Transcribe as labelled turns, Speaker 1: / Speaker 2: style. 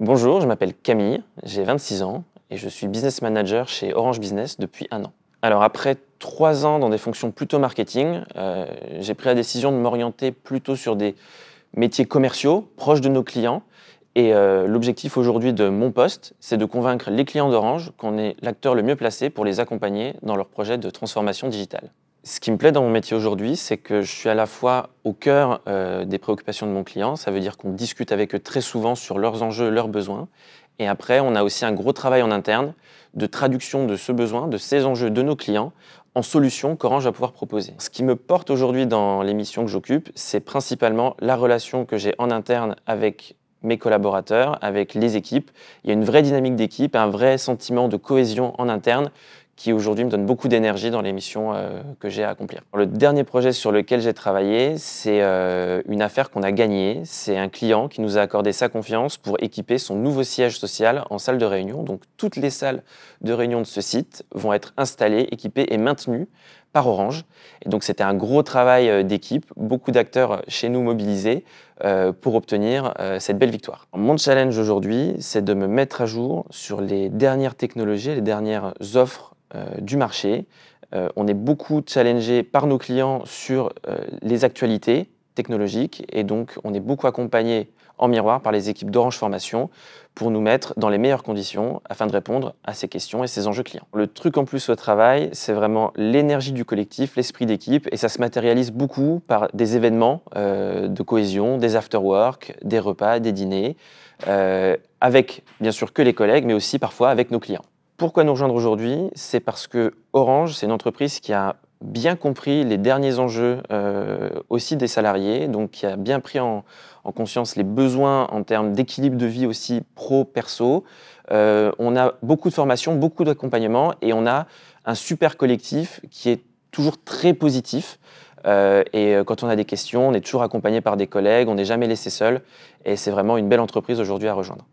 Speaker 1: Bonjour, je m'appelle Camille, j'ai 26 ans et je suis business manager chez Orange Business depuis un an. Alors après trois ans dans des fonctions plutôt marketing, euh, j'ai pris la décision de m'orienter plutôt sur des métiers commerciaux proches de nos clients. Et euh, l'objectif aujourd'hui de mon poste, c'est de convaincre les clients d'Orange qu'on est l'acteur le mieux placé pour les accompagner dans leur projet de transformation digitale. Ce qui me plaît dans mon métier aujourd'hui, c'est que je suis à la fois au cœur euh, des préoccupations de mon client, ça veut dire qu'on discute avec eux très souvent sur leurs enjeux, leurs besoins, et après on a aussi un gros travail en interne de traduction de ce besoin, de ces enjeux de nos clients en solutions qu'Orange va pouvoir proposer. Ce qui me porte aujourd'hui dans les missions que j'occupe, c'est principalement la relation que j'ai en interne avec mes collaborateurs, avec les équipes. Il y a une vraie dynamique d'équipe, un vrai sentiment de cohésion en interne qui aujourd'hui me donne beaucoup d'énergie dans les missions euh, que j'ai à accomplir. Le dernier projet sur lequel j'ai travaillé, c'est euh, une affaire qu'on a gagnée. C'est un client qui nous a accordé sa confiance pour équiper son nouveau siège social en salle de réunion. Donc toutes les salles de réunion de ce site vont être installées, équipées et maintenues par Orange. Et donc c'était un gros travail euh, d'équipe, beaucoup d'acteurs euh, chez nous mobilisés euh, pour obtenir cette belle victoire. Mon challenge aujourd'hui, c'est de me mettre à jour sur les dernières technologies, les dernières offres du marché. on est beaucoup challengé par nos clients sur les actualités, technologique. Et donc, on est beaucoup accompagné en miroir par les équipes d'Orange Formation pour nous mettre dans les meilleures conditions afin de répondre à ces questions et ces enjeux clients. Le truc en plus au travail, c'est vraiment l'énergie du collectif, l'esprit d'équipe, et ça se matérialise beaucoup par des événements euh, de cohésion, des after-work, des repas, des dîners, euh, avec bien sûr que les collègues, mais aussi parfois avec nos clients. Pourquoi nous rejoindre aujourd'hui C'est parce que Orange, c'est une entreprise qui a bien compris les derniers enjeux euh, aussi des salariés, donc qui a bien pris en, conscience les besoins en termes d'équilibre de vie aussi pro-perso. Euh, on a beaucoup de formations, beaucoup d'accompagnement et on a un super collectif qui est toujours très positif. Euh, et quand on a des questions, on est toujours accompagné par des collègues, on n'est jamais laissé seul et c'est vraiment une belle entreprise aujourd'hui à rejoindre.